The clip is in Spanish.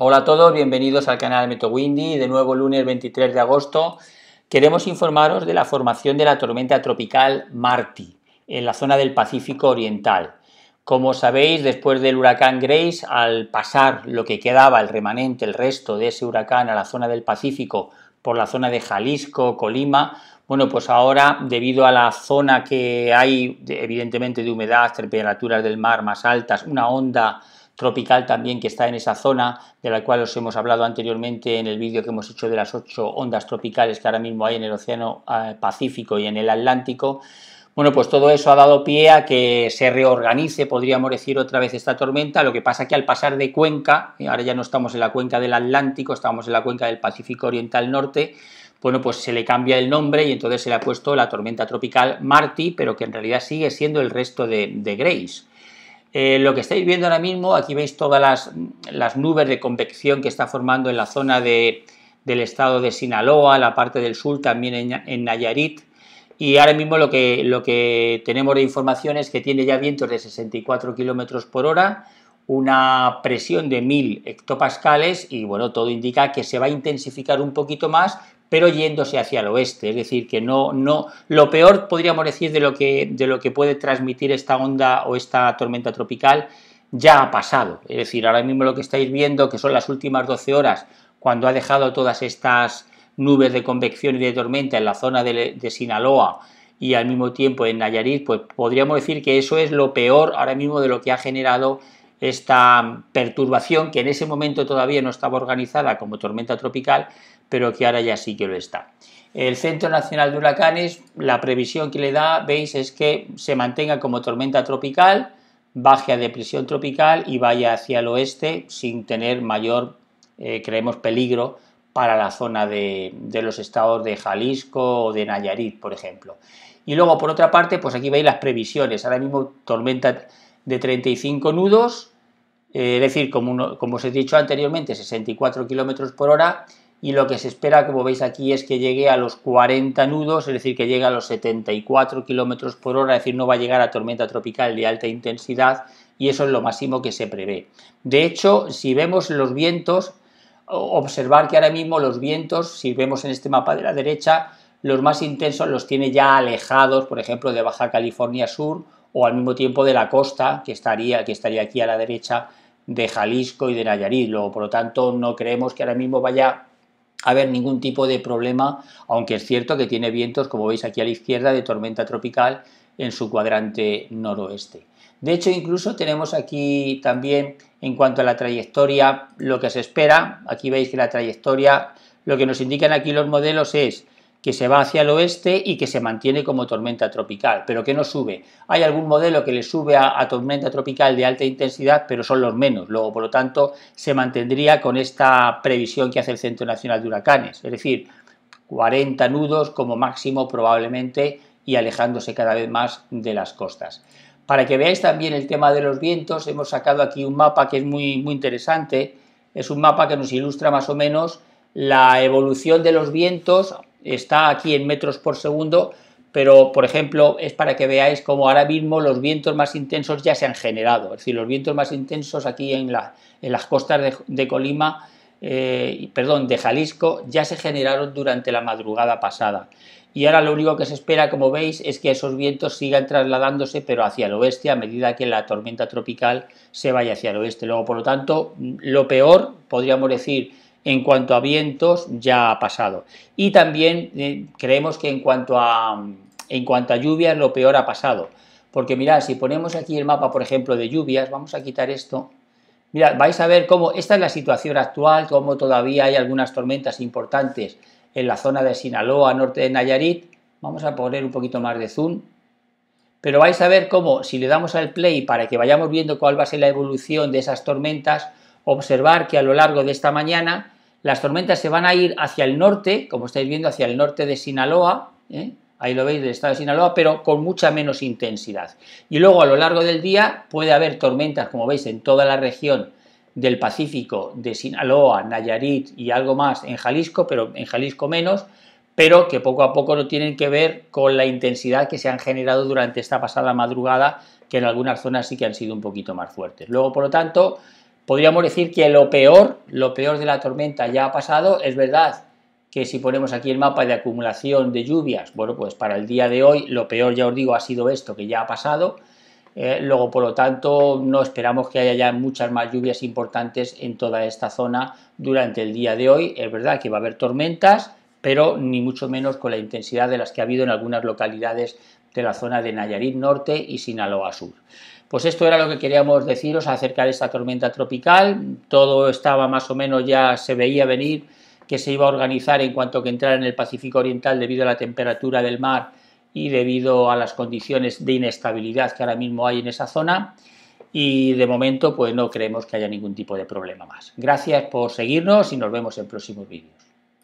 Hola a todos, bienvenidos al canal Windy, de nuevo lunes 23 de agosto. Queremos informaros de la formación de la tormenta tropical Marti en la zona del Pacífico Oriental. Como sabéis, después del huracán Grace, al pasar lo que quedaba, el remanente, el resto de ese huracán a la zona del Pacífico, por la zona de Jalisco, Colima, bueno, pues ahora, debido a la zona que hay, evidentemente, de humedad, temperaturas del mar más altas, una onda tropical también que está en esa zona, de la cual os hemos hablado anteriormente en el vídeo que hemos hecho de las ocho ondas tropicales que ahora mismo hay en el Océano eh, Pacífico y en el Atlántico. Bueno, pues todo eso ha dado pie a que se reorganice, podríamos decir, otra vez esta tormenta. Lo que pasa que al pasar de cuenca, ahora ya no estamos en la cuenca del Atlántico, estamos en la cuenca del Pacífico Oriental Norte, bueno, pues se le cambia el nombre y entonces se le ha puesto la tormenta tropical Marty, pero que en realidad sigue siendo el resto de, de Grace. Eh, lo que estáis viendo ahora mismo, aquí veis todas las, nubes de convección que está formando en la zona de, del estado de Sinaloa, la parte del sur también en, Nayarit, y ahora mismo lo que, lo que tenemos de información es que tiene ya vientos de 64 kilómetros por hora, una presión de 1000 hectopascales y bueno, todo indica que se va a intensificar un poquito más, pero yéndose hacia el oeste. Es decir, que no, no, lo peor podríamos decir de lo que, de lo que puede transmitir esta onda o esta tormenta tropical ya ha pasado. Es decir, ahora mismo lo que estáis viendo, que son las últimas 12 horas, cuando ha dejado todas estas nubes de convección y de tormenta en la zona de, de Sinaloa, y al mismo tiempo en Nayarit, pues podríamos decir que eso es lo peor ahora mismo de lo que ha generado esta perturbación que en ese momento todavía no estaba organizada como tormenta tropical, pero que ahora ya sí que lo está. El Centro Nacional de Huracanes, la previsión que le da, veis, es que se mantenga como tormenta tropical, baje a depresión tropical y vaya hacia el oeste sin tener mayor, eh, creemos, peligro para la zona de, de, los estados de Jalisco o de Nayarit, por ejemplo. Y luego, por otra parte, pues aquí veis las previsiones. Ahora mismo tormenta de 35 nudos, eh, es decir, como, como os he dicho anteriormente, 64 kilómetros por hora, y lo que se espera, como veis aquí, es que llegue a los 40 nudos, es decir, que llegue a los 74 kilómetros por hora, es decir, no va a llegar a tormenta tropical de alta intensidad, y eso es lo máximo que se prevé. De hecho, si vemos los vientos, observar que ahora mismo los vientos, si vemos en este mapa de la derecha, los más intensos los tiene ya alejados, por ejemplo, de Baja California Sur o al mismo tiempo de la costa, que estaría, que estaría aquí a la derecha de Jalisco y de Nayarit. por lo tanto, no creemos que ahora mismo vaya a haber ningún tipo de problema, aunque es cierto que tiene vientos, como veis aquí a la izquierda, de tormenta tropical en su cuadrante noroeste. De hecho, incluso tenemos aquí también, en cuanto a la trayectoria, lo que se espera. Aquí veis que la trayectoria, lo que nos indican aquí los modelos es que se va hacia el oeste y que se mantiene como tormenta tropical, pero que no sube. Hay algún modelo que le sube a, tormenta tropical de alta intensidad, pero son los menos. Luego, por lo tanto, se mantendría con esta previsión que hace el Centro Nacional de Huracanes, es decir, 40 nudos como máximo probablemente y alejándose cada vez más de las costas. Para que veáis también el tema de los vientos, hemos sacado aquí un mapa que es muy, muy interesante. Es un mapa que nos ilustra más o menos la evolución de los vientos está aquí en metros por segundo, pero por ejemplo es para que veáis cómo ahora mismo los vientos más intensos ya se han generado, es decir, los vientos más intensos aquí en, la, las costas de, Colima, eh, perdón, de Jalisco, ya se generaron durante la madrugada pasada. Y ahora lo único que se espera, como veis, es que esos vientos sigan trasladándose, pero hacia el oeste, a medida que la tormenta tropical se vaya hacia el oeste. Luego, por lo tanto, lo peor, podríamos decir, en cuanto a vientos ya ha pasado. Y también eh, creemos que en cuanto, a, en cuanto a lluvias lo peor ha pasado. Porque mirad, si ponemos aquí el mapa, por ejemplo, de lluvias, vamos a quitar esto. Mirad, vais a ver cómo esta es la situación actual, cómo todavía hay algunas tormentas importantes en la zona de Sinaloa, norte de Nayarit. Vamos a poner un poquito más de zoom. Pero vais a ver cómo, si le damos al play para que vayamos viendo cuál va a ser la evolución de esas tormentas, observar que a lo largo de esta mañana las tormentas se van a ir hacia el norte, como estáis viendo, hacia el norte de Sinaloa, ¿eh? ahí lo veis del estado de Sinaloa, pero con mucha menos intensidad. Y luego a lo largo del día puede haber tormentas, como veis, en toda la región del Pacífico, de Sinaloa, Nayarit y algo más en Jalisco, pero en Jalisco menos, pero que poco a poco no tienen que ver con la intensidad que se han generado durante esta pasada madrugada, que en algunas zonas sí que han sido un poquito más fuertes. Luego, por lo tanto, podríamos decir que lo peor, lo peor de la tormenta ya ha pasado. Es verdad que si ponemos aquí el mapa de acumulación de lluvias, bueno, pues para el día de hoy lo peor, ya os digo, ha sido esto que ya ha pasado. Eh, luego, por lo tanto, no esperamos que haya ya muchas más lluvias importantes en toda esta zona durante el día de hoy. Es verdad que va a haber tormentas, pero ni mucho menos con la intensidad de las que ha habido en algunas localidades de la zona de Nayarit Norte y Sinaloa Sur. Pues esto era lo que queríamos deciros acerca de esta tormenta tropical. Todo estaba más o menos ya se veía venir que se iba a organizar en cuanto que entrara en el Pacífico Oriental debido a la temperatura del mar y debido a las condiciones de inestabilidad que ahora mismo hay en esa zona. Y de momento pues no creemos que haya ningún tipo de problema más. Gracias por seguirnos y nos vemos en próximos vídeos.